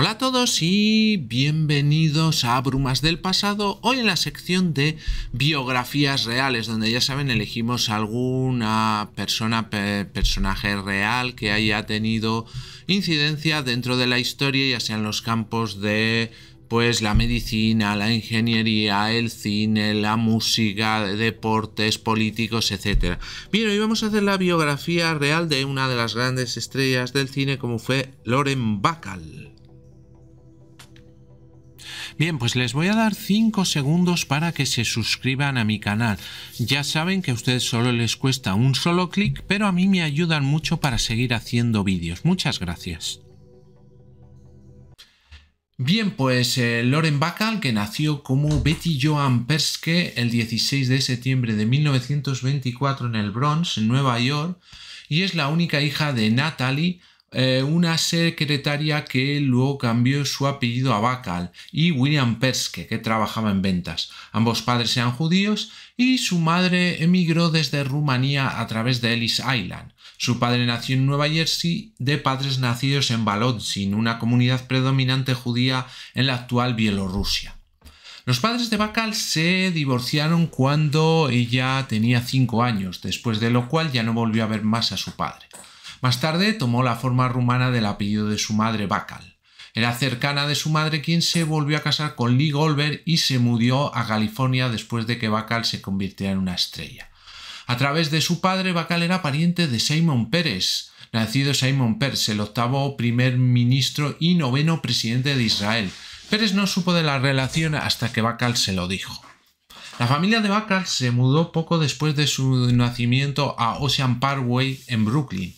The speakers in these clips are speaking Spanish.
Hola a todos y bienvenidos a Brumas del Pasado, hoy en la sección de biografías reales, donde ya saben elegimos alguna persona, personaje real que haya tenido incidencia dentro de la historia, ya sean los campos de pues la medicina, la ingeniería, el cine, la música, deportes, políticos, etc. Bien, hoy vamos a hacer la biografía real de una de las grandes estrellas del cine como fue Loren Bacall. Bien, pues les voy a dar 5 segundos para que se suscriban a mi canal. Ya saben que a ustedes solo les cuesta un solo clic, pero a mí me ayudan mucho para seguir haciendo vídeos. Muchas gracias. Bien, pues eh, Loren Bacall, que nació como Betty Joan Perske el 16 de septiembre de 1924 en el Bronx, en Nueva York, y es la única hija de Natalie, eh, una secretaria que luego cambió su apellido a Bacal y William Perske, que trabajaba en ventas. Ambos padres eran judíos y su madre emigró desde Rumanía a través de Ellis Island. Su padre nació en Nueva Jersey de padres nacidos en Balotzin, una comunidad predominante judía en la actual Bielorrusia. Los padres de Bacal se divorciaron cuando ella tenía 5 años, después de lo cual ya no volvió a ver más a su padre. Más tarde tomó la forma rumana del apellido de su madre, Bacal. Era cercana de su madre quien se volvió a casar con Lee Goldberg y se mudó a California después de que Bacal se convirtiera en una estrella. A través de su padre, Bacal era pariente de Simon Pérez, nacido Simon Peres, el octavo primer ministro y noveno presidente de Israel. Pérez no supo de la relación hasta que Bacal se lo dijo. La familia de Bacal se mudó poco después de su nacimiento a Ocean Parkway en Brooklyn,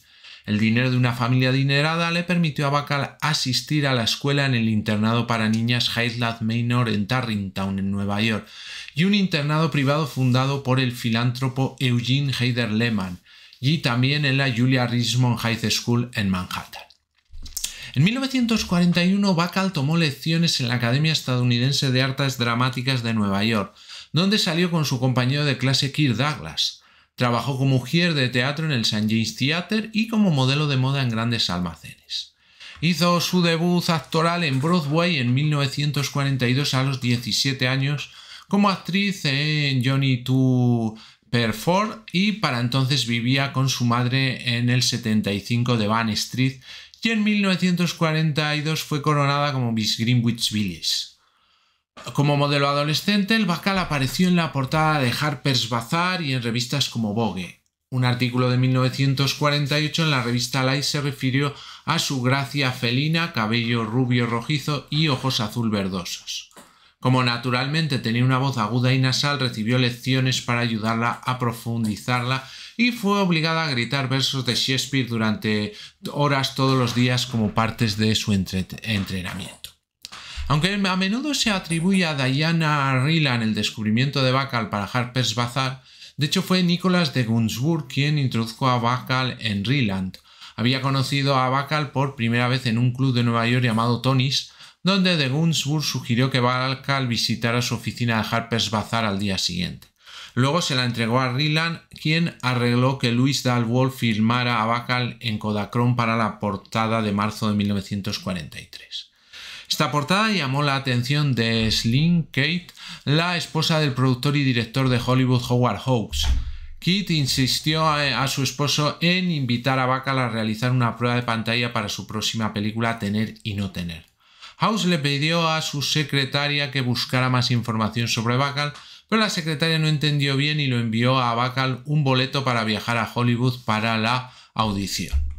el dinero de una familia adinerada le permitió a Bacall asistir a la escuela en el internado para niñas Highland Manor en Tarringtown, en Nueva York, y un internado privado fundado por el filántropo Eugene Heider Lehmann, y también en la Julia Richmond High School en Manhattan. En 1941, Bacall tomó lecciones en la Academia Estadounidense de Artes Dramáticas de Nueva York, donde salió con su compañero de clase Kirk Douglas. Trabajó como mujer de teatro en el St. James Theatre y como modelo de moda en grandes almacenes. Hizo su debut actoral en Broadway en 1942 a los 17 años como actriz en Johnny to Perform y para entonces vivía con su madre en el 75 de Van Street y en 1942 fue coronada como Miss Greenwich Village. Como modelo adolescente, el Bacal apareció en la portada de Harper's Bazaar y en revistas como Vogue. Un artículo de 1948 en la revista Life se refirió a su gracia felina, cabello rubio rojizo y ojos azul verdosos. Como naturalmente tenía una voz aguda y nasal, recibió lecciones para ayudarla a profundizarla y fue obligada a gritar versos de Shakespeare durante horas todos los días como partes de su entrenamiento. Aunque a menudo se atribuye a Diana Ryland el descubrimiento de Bacall para Harper's Bazaar, de hecho fue Nicholas de Gunsburg quien introdujo a Bacall en Ryland. Había conocido a Bacall por primera vez en un club de Nueva York llamado Tony's, donde de Gunsburg sugirió que Bacall visitara su oficina de Harper's Bazaar al día siguiente. Luego se la entregó a Ryland, quien arregló que Luis Dalwall firmara a Bacall en Kodachrome para la portada de marzo de 1943. Esta portada llamó la atención de Slim Kate, la esposa del productor y director de Hollywood Howard Hawks. Kate insistió a, su esposo en invitar a Bacall a realizar una prueba de pantalla para su próxima película Tener y no tener. House le pidió a su secretaria que buscara más información sobre Bacall, pero la secretaria no entendió bien y lo envió a Bacall un boleto para viajar a Hollywood para la audición.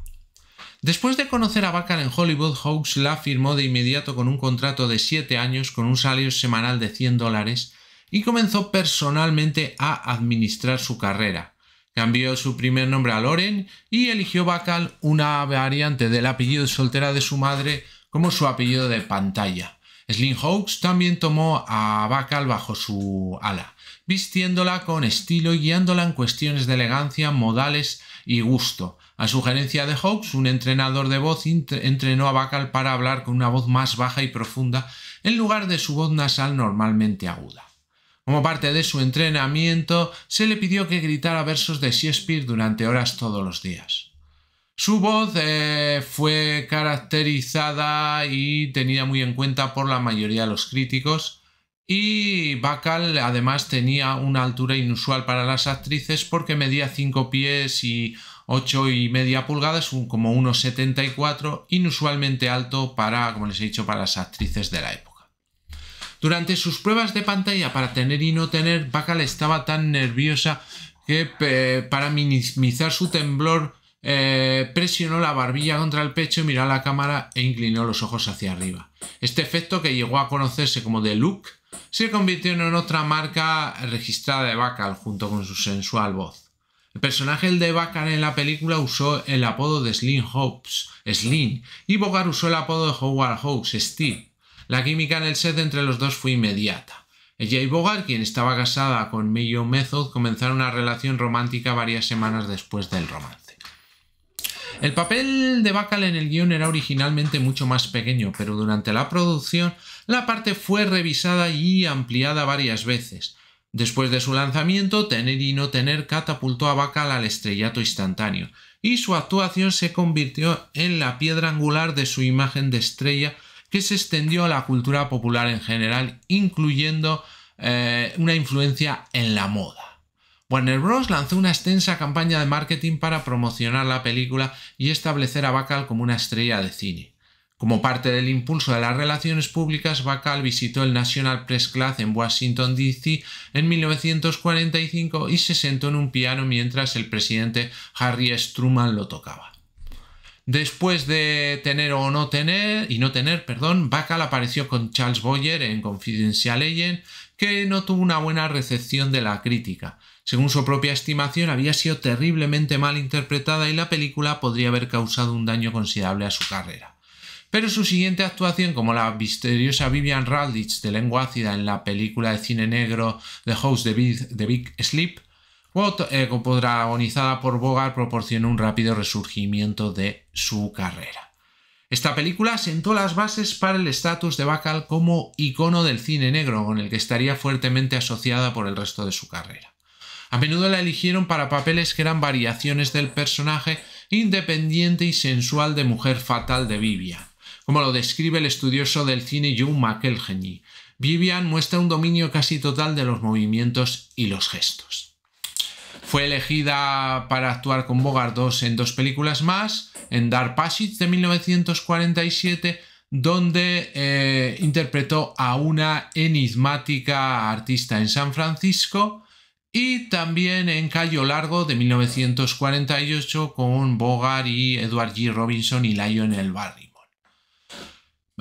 Después de conocer a Bacall en Hollywood, Hawks la firmó de inmediato con un contrato de 7 años con un salario semanal de 100 dólares y comenzó personalmente a administrar su carrera. Cambió su primer nombre a Loren y eligió Bacall, una variante del apellido soltera de su madre, como su apellido de pantalla. Slim Hawks también tomó a Bacall bajo su ala, vistiéndola con estilo y guiándola en cuestiones de elegancia, modales y gusto. A sugerencia de Hawks, un entrenador de voz entrenó a Bacall para hablar con una voz más baja y profunda en lugar de su voz nasal normalmente aguda. Como parte de su entrenamiento, se le pidió que gritara versos de Shakespeare durante horas todos los días. Su voz eh, fue caracterizada y tenida muy en cuenta por la mayoría de los críticos, y Bacall además tenía una altura inusual para las actrices porque medía 5 pies y 8 y media pulgadas, como 1,74, inusualmente alto para, como les he dicho, para las actrices de la época. Durante sus pruebas de pantalla para tener y no tener, Bacall estaba tan nerviosa que para minimizar su temblor eh, presionó la barbilla contra el pecho, miró a la cámara e inclinó los ojos hacia arriba. Este efecto que llegó a conocerse como de look se convirtió en otra marca registrada de Bacall junto con su sensual voz. El personaje de Bacall en la película usó el apodo de Slim Hopes, Slim, y Bogart usó el apodo de Howard Hawks, Steve. La química en el set entre los dos fue inmediata. Ella y Bogart, quien estaba casada con Mayo Method, comenzaron una relación romántica varias semanas después del romance. El papel de Bacall en el guión era originalmente mucho más pequeño, pero durante la producción la parte fue revisada y ampliada varias veces. Después de su lanzamiento, tener y no tener catapultó a Bacal al estrellato instantáneo, y su actuación se convirtió en la piedra angular de su imagen de estrella que se extendió a la cultura popular en general, incluyendo eh, una influencia en la moda. Warner Bros. lanzó una extensa campaña de marketing para promocionar la película y establecer a Bacall como una estrella de cine. Como parte del impulso de las relaciones públicas, Bacall visitó el National Press Club en Washington, D.C. en 1945 y se sentó en un piano mientras el presidente Harry Struman Truman lo tocaba. Después de tener o no tener, y no tener, perdón, Bacall apareció con Charles Boyer en Confidential Legend que no tuvo una buena recepción de la crítica. Según su propia estimación, había sido terriblemente mal interpretada y la película podría haber causado un daño considerable a su carrera. Pero su siguiente actuación como la misteriosa Vivian Raldich de lengua ácida en la película de cine negro The House of The Big Sleep, eh, protagonizada por Bogart, proporcionó un rápido resurgimiento de su carrera. Esta película sentó las bases para el estatus de Bacall como icono del cine negro, con el que estaría fuertemente asociada por el resto de su carrera. A menudo la eligieron para papeles que eran variaciones del personaje independiente y sensual de mujer fatal de Vivian como lo describe el estudioso del cine John McElhenney. Vivian muestra un dominio casi total de los movimientos y los gestos. Fue elegida para actuar con II en dos películas más, en Dark Passage de 1947, donde eh, interpretó a una enigmática artista en San Francisco, y también en Cayo Largo de 1948 con Bogart y Edward G. Robinson y el barrio.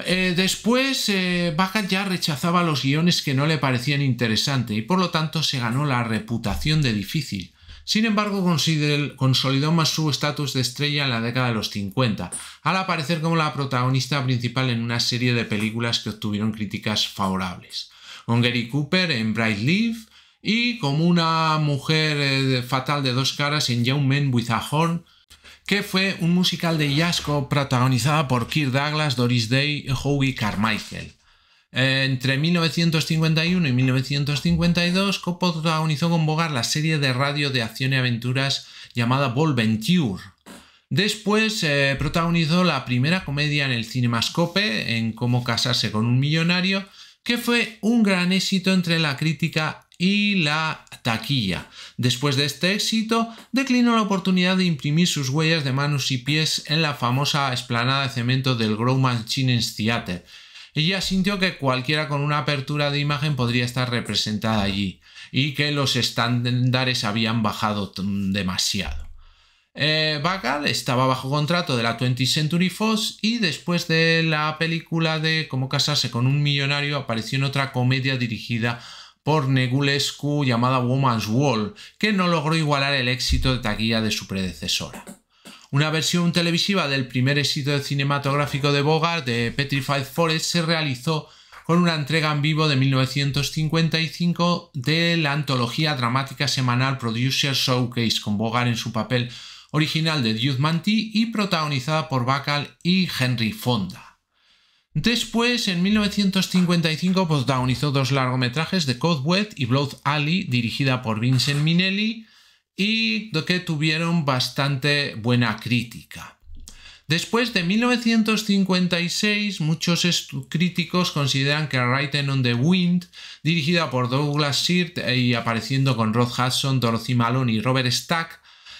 Eh, después, eh, ya rechazaba los guiones que no le parecían interesantes y por lo tanto se ganó la reputación de difícil. Sin embargo, consolidó más su estatus de estrella en la década de los 50, al aparecer como la protagonista principal en una serie de películas que obtuvieron críticas favorables. Con Gary Cooper en Bright Leaf y como una mujer eh, fatal de dos caras en Young Men with a Horn, que fue un musical de yasco protagonizada por Kirk Douglas, Doris Day y Howie Carmichael. Entre 1951 y 1952 protagonizó con Bogart la serie de radio de acción y aventuras llamada Volventure. Después eh, protagonizó la primera comedia en el cinemascope, en Cómo casarse con un millonario, que fue un gran éxito entre la crítica y la taquilla. Después de este éxito, declinó la oportunidad de imprimir sus huellas de manos y pies en la famosa esplanada de cemento del Grauman Chinese Theater. Ella sintió que cualquiera con una apertura de imagen podría estar representada allí y que los estándares habían bajado demasiado. Eh, estaba bajo contrato de la 20th Century Fox y después de la película de Cómo casarse con un millonario apareció en otra comedia dirigida por Negulescu llamada Woman's Wall, que no logró igualar el éxito de taquilla de su predecesora. Una versión televisiva del primer éxito cinematográfico de Bogart de Petrified Forest se realizó con una entrega en vivo de 1955 de la antología dramática semanal Producer Showcase, con Bogart en su papel original de Duke Manty y protagonizada por Bacall y Henry Fonda. Después, en 1955, protagonizó dos largometrajes de Code Wet y Blood Alley, dirigida por Vincent Minnelli, y que tuvieron bastante buena crítica. Después de 1956, muchos críticos consideran que Writing on the Wind, dirigida por Douglas Sirk y apareciendo con Rod Hudson, Dorothy Malone y Robert Stack,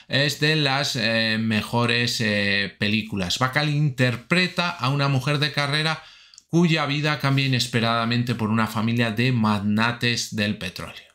es de las eh, mejores eh, películas. Bacall interpreta a una mujer de carrera cuya vida cambia inesperadamente por una familia de magnates del petróleo.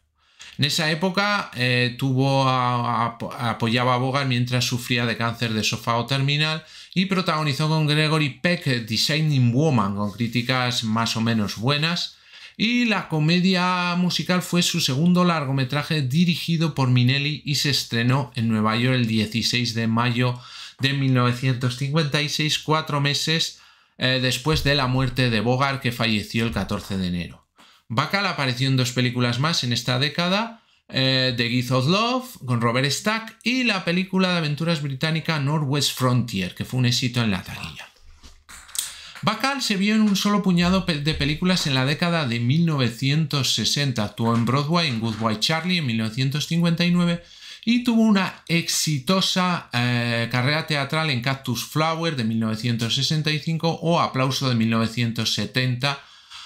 En esa época eh, tuvo apoyaba a Bogart mientras sufría de cáncer de sofá o terminal y protagonizó con Gregory Peck eh, Designing Woman con críticas más o menos buenas y la comedia musical fue su segundo largometraje dirigido por Minelli y se estrenó en Nueva York el 16 de mayo de 1956, cuatro meses eh, después de la muerte de Bogart, que falleció el 14 de enero. Bacall apareció en dos películas más en esta década, eh, The Geese of Love, con Robert Stack, y la película de aventuras británica Northwest Frontier, que fue un éxito en la taquilla. Bacall se vio en un solo puñado de películas en la década de 1960. Actuó en Broadway en Goodbye Charlie en 1959 y tuvo una exitosa eh, carrera teatral en Cactus Flower de 1965 o Aplauso de 1970,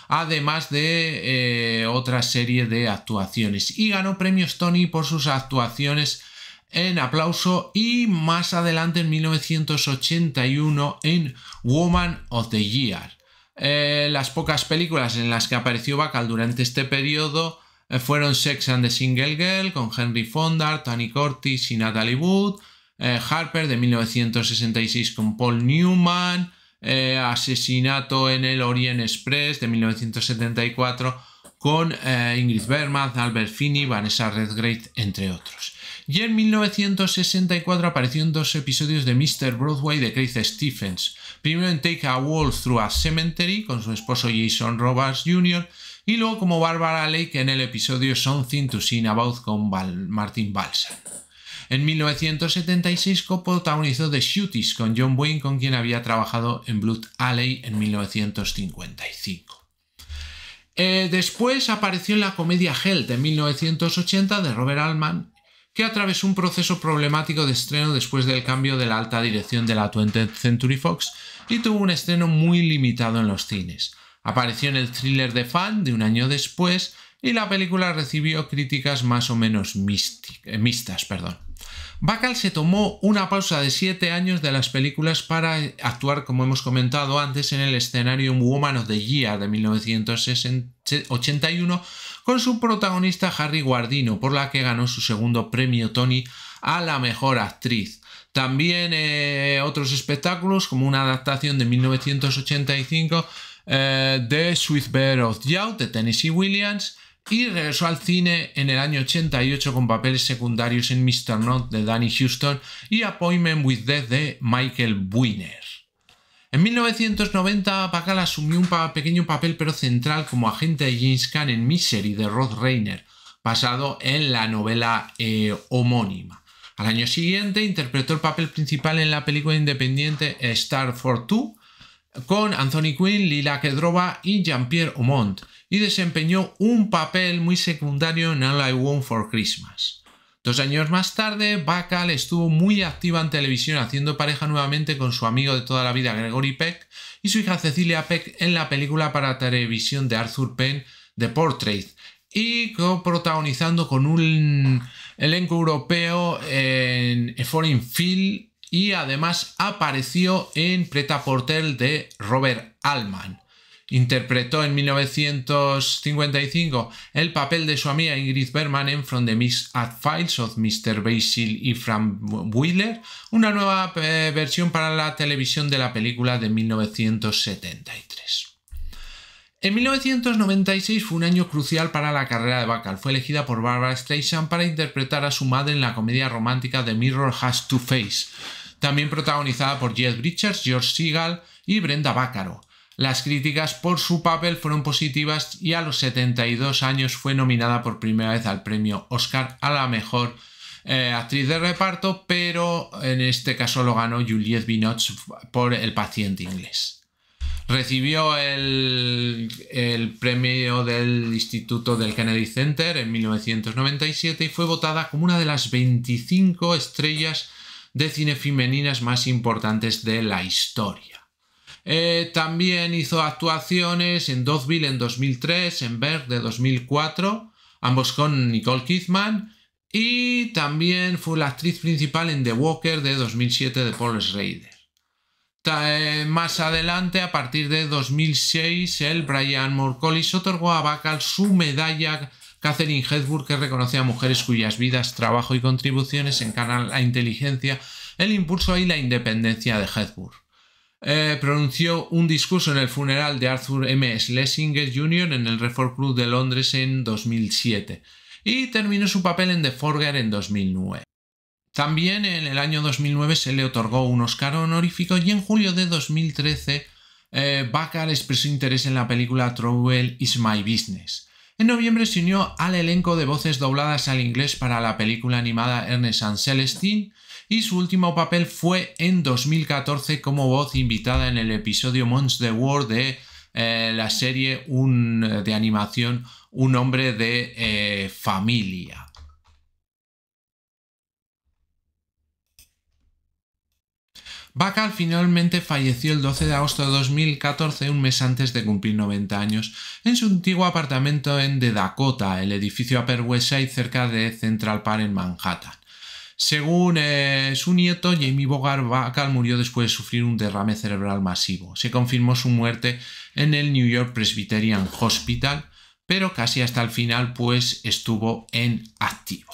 además de eh, otra serie de actuaciones. Y ganó premios Tony por sus actuaciones en Aplauso y más adelante en 1981 en Woman of the Year. Eh, las pocas películas en las que apareció Bacall durante este periodo eh, fueron Sex and the Single Girl con Henry Fonda, Tony Curtis y Natalie Wood, eh, Harper de 1966 con Paul Newman, eh, Asesinato en el Orient Express de 1974 con Ingrid Bergman, Albert Finney, Vanessa Redgrave, entre otros. Y en 1964 apareció en dos episodios de Mr. Broadway de Craig Stephens. Primero en Take a Walk Through a Cemetery con su esposo Jason Roberts Jr y luego como Barbara Lake en el episodio Something to Sing About con Martin Balsam. En 1976 coprotagonizó The Shooties con John Wayne, con quien había trabajado en Blood Alley en 1955. Eh, después apareció en la comedia Health en 1980 de Robert Altman, que atravesó un proceso problemático de estreno después del cambio de la alta dirección de la 20th Century Fox y tuvo un estreno muy limitado en los cines. Apareció en el thriller de Fan de un año después y la película recibió críticas más o menos eh, mixtas. Perdón. Bacall se tomó una pausa de 7 años de las películas para eh, actuar, como hemos comentado antes, en el escenario Woman of the Year de 1981 con su protagonista Harry Guardino, por la que ganó su segundo premio Tony a la mejor actriz. También eh, otros espectáculos como una adaptación de 1985 The eh, de Sweet Bear of Youth de Tennessee Williams y regresó al cine en el año 88 con papeles secundarios en Mr. North de Danny Houston y Appointment with Death de Michael Buiner. En 1990, Bacall asumió un pequeño papel pero central como agente de James en Misery de Rod Reiner, basado en la novela eh, homónima. Al año siguiente interpretó el papel principal en la película independiente Star for Two con Anthony Quinn, Lila Kedrova y Jean-Pierre Aumont, y desempeñó un papel muy secundario en All I Want for Christmas. Dos años más tarde, Bacall estuvo muy activa en televisión haciendo pareja nuevamente con su amigo de toda la vida Gregory Peck y su hija Cecilia Peck en la película para televisión de Arthur Penn The Portrait y protagonizando con un elenco europeo en Foreign Field y además apareció en Preta Portel de Robert Altman. Interpretó en 1955 el papel de su amiga Ingrid Berman en From the miss at Files of Mr. Basil y Frank Wheeler, una nueva eh, versión para la televisión de la película de 1973. En 1996 fue un año crucial para la carrera de Bacall. Fue elegida por Barbara Streisand para interpretar a su madre en la comedia romántica The Mirror Has to Face también protagonizada por Jeff Richards, George Segal y Brenda Bácaro. Las críticas por su papel fueron positivas y a los 72 años fue nominada por primera vez al premio Oscar a la mejor eh, actriz de reparto, pero en este caso lo ganó Juliette Binoche por El paciente inglés recibió el, el, premio del Instituto del Kennedy Center en 1997 y fue votada como una de las 25 estrellas de cine femeninas más importantes de la historia. Eh, también hizo actuaciones en Dozville en 2003, en Berg de 2004, ambos con Nicole Kidman, y también fue la actriz principal en The Walker de 2007 de Paul Schrader. Eh, más adelante, a partir de 2006, el Brian Morcolis otorgó a Bacall su medalla Catherine Hepburn, que reconoce a mujeres cuyas vidas, trabajo y contribuciones encarnan la inteligencia, el impulso y la independencia de Hepburn. Eh, pronunció un discurso en el funeral de Arthur M. Schlesinger Jr. en el Reform Club de Londres en 2007 y terminó su papel en The Forger en 2009. También en el año 2009 se le otorgó un Oscar honorífico y en julio de 2013 eh, expresó interés en la película Trouble is My Business. En noviembre se unió al elenco de voces dobladas al inglés para la película animada Ernest and Celestine y su último papel fue en 2014 como voz invitada en el episodio of War de eh, la serie un, de animación Un hombre de eh, familia. Bacall finalmente falleció el 12 de agosto de 2014, un mes antes de cumplir 90 años, en su antiguo apartamento en The Dakota, el edificio Upper cerca de Central Park en Manhattan. Según eh, su nieto, Jamie Bogart Bacall murió después de sufrir un derrame cerebral masivo. Se confirmó su muerte en el New York Presbyterian Hospital, pero casi hasta el final pues estuvo en activo.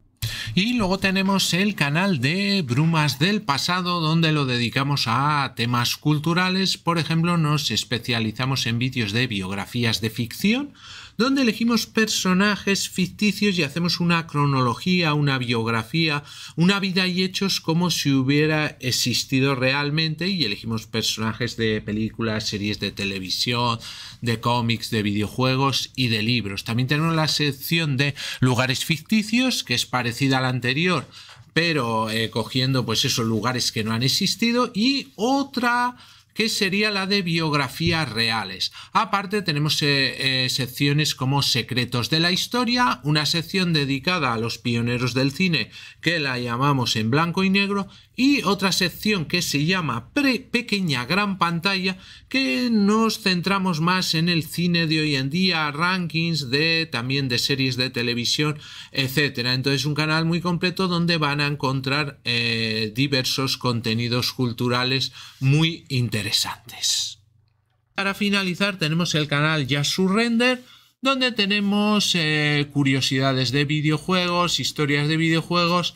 Y luego tenemos el canal de Brumas del Pasado, donde lo dedicamos a temas culturales. Por ejemplo, nos especializamos en vídeos de biografías de ficción donde elegimos personajes ficticios y hacemos una cronología, una biografía, una vida y hechos como si hubiera existido realmente y elegimos personajes de películas, series de televisión, de cómics, de videojuegos y de libros. También tenemos la sección de lugares ficticios, que es parecida a la anterior, pero eh, cogiendo pues esos lugares que no han existido y otra que sería la de biografías reales. Aparte tenemos eh, eh, secciones como Secretos de la Historia, una sección dedicada a los pioneros del cine que la llamamos en blanco y negro y otra sección que se llama pre pequeña gran pantalla que nos centramos más en el cine de hoy en día, rankings de también de series de televisión, etcétera. Entonces un canal muy completo donde van a encontrar eh, diversos contenidos culturales muy interesantes. Para finalizar tenemos el canal Ya Render, donde tenemos eh, curiosidades de videojuegos, historias de videojuegos